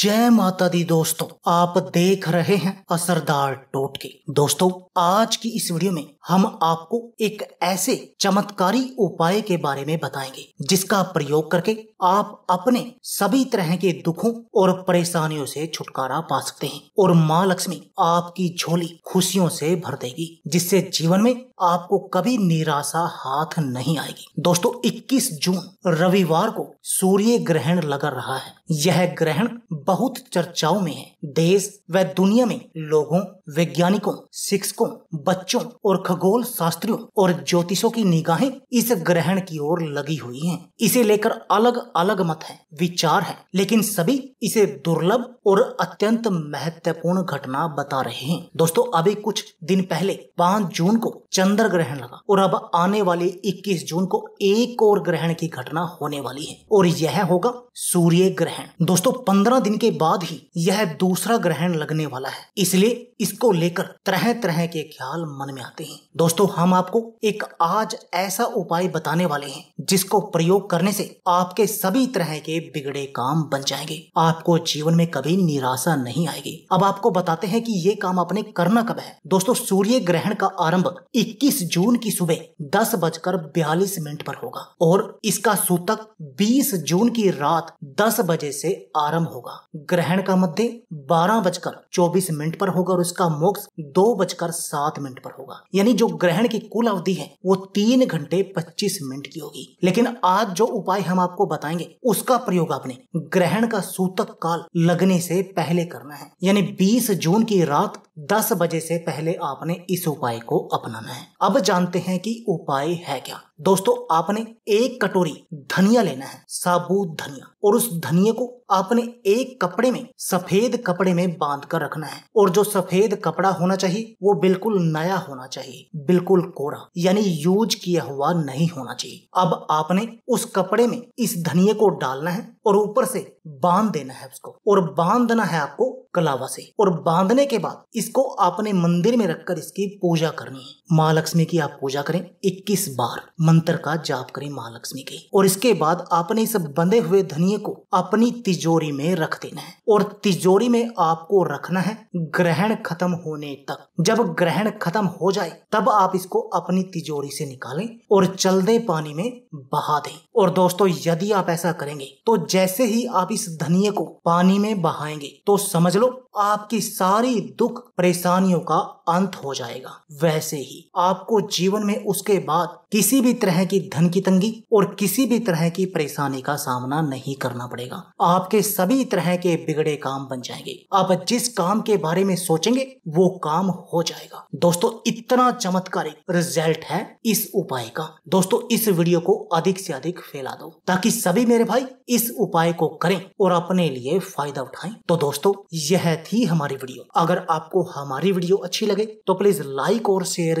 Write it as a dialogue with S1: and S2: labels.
S1: जय माता दी दोस्तों आप देख रहे हैं असरदार टोटके दोस्तों आज की इस वीडियो में हम आपको एक ऐसे चमत्कारी उपाय के बारे में बताएंगे जिसका प्रयोग करके आप अपने सभी तरह के दुखों और परेशानियों से छुटकारा पा सकते हैं और माँ लक्ष्मी आपकी झोली खुशियों से भर देगी जिससे जीवन में आपको कभी निराशा हाथ नहीं आएगी दोस्तों 21 जून रविवार को सूर्य ग्रहण लग रहा है यह ग्रहण बहुत चर्चाओं में है देश व दुनिया में लोगों वैज्ञानिकों शिक्षकों बच्चों और खगोल शास्त्रियों और ज्योतिषों की निगाहें इस ग्रहण की ओर लगी हुई हैं। इसे लेकर अलग अलग मत है विचार है लेकिन सभी इसे दुर्लभ और अत्यंत महत्वपूर्ण घटना बता रहे हैं दोस्तों अभी कुछ दिन पहले पाँच जून को चंद्र ग्रहण लगा और अब आने वाले इक्कीस जून को एक और ग्रहण की घटना होने वाली है और यह होगा सूर्य ग्रहण दोस्तों पंद्रह दिन दिन के बाद ही यह दूसरा ग्रहण लगने वाला है इसलिए इसको लेकर तरह तरह के ख्याल मन में आते हैं दोस्तों हम आपको एक आज ऐसा उपाय बताने वाले हैं जिसको प्रयोग करने से आपके सभी तरह के बिगड़े काम बन जाएंगे आपको जीवन में कभी निराशा नहीं आएगी अब आपको बताते हैं कि ये काम आपने करना कब है दोस्तों सूर्य ग्रहण का आरंभ 21 जून की सुबह दस बजकर बयालीस मिनट पर होगा और इसका सूतक 20 जून की रात दस बजे से आरंभ होगा ग्रहण का मध्य बारह बजकर चौबीस मिनट पर होगा और उसका मोक्ष दो बजकर सात मिनट पर होगा यानी जो ग्रहण की कुल अवधि है वो तीन घंटे पच्चीस मिनट की होगी लेकिन आज जो उपाय हम आपको बताएंगे उसका प्रयोग आपने ग्रहण का सूतक काल लगने से पहले करना है यानी बीस जून की रात दस बजे से पहले आपने इस उपाय को अपनाना है अब जानते हैं कि उपाय है क्या दोस्तों आपने एक कटोरी धनिया लेना है साबुत धनिया और उस धनिया को आपने एक कपड़े में सफेद कपड़े में बांध कर रखना है और जो सफेद कपड़ा होना चाहिए वो बिल्कुल नया होना चाहिए बिल्कुल कोरा यानी यूज किया हुआ नहीं होना चाहिए अब आपने उस कपड़े में इस धनिया को डालना है और ऊपर से बांध देना है उसको और बांधना है आपको कलावा से और बांधने के बाद इसको आपने मंदिर में रखकर इसकी पूजा करनी है महालक्ष्मी की आप पूजा करें 21 बार मंत्र का जाप करें महालक्ष्मी की और इसके बाद आपने इस बंधे हुए धनिये को अपनी तिजोरी में रख देना है और तिजोरी में आपको रखना है ग्रहण खत्म होने तक जब ग्रहण खत्म हो जाए तब आप इसको अपनी तिजोरी से निकालें और चल दे पानी में बहा दें और दोस्तों यदि आप ऐसा करेंगे तो जैसे ही आप इस धनिये को पानी में बहाएंगे तो समझ लो आपकी सारी दुख परेशानियों का अंत हो जाएगा वैसे ही आपको जीवन में उसके बाद किसी भी तरह की धन की तंगी और किसी भी तरह की परेशानी का सामना नहीं करना पड़ेगा आपके सभी तरह के बिगड़े काम बन जाएंगे आप जिस काम के बारे में सोचेंगे वो काम हो जाएगा दोस्तों इतना चमत्कारिक रिजल्ट है इस उपाय का दोस्तों इस वीडियो को अधिक से अधिक फैला दो ताकि सभी मेरे भाई इस उपाय को करें और अपने लिए फायदा उठाएं तो दोस्तों यह थी हमारी वीडियो अगर आपको हमारी वीडियो अच्छी लगे तो प्लीज लाइक और शेयर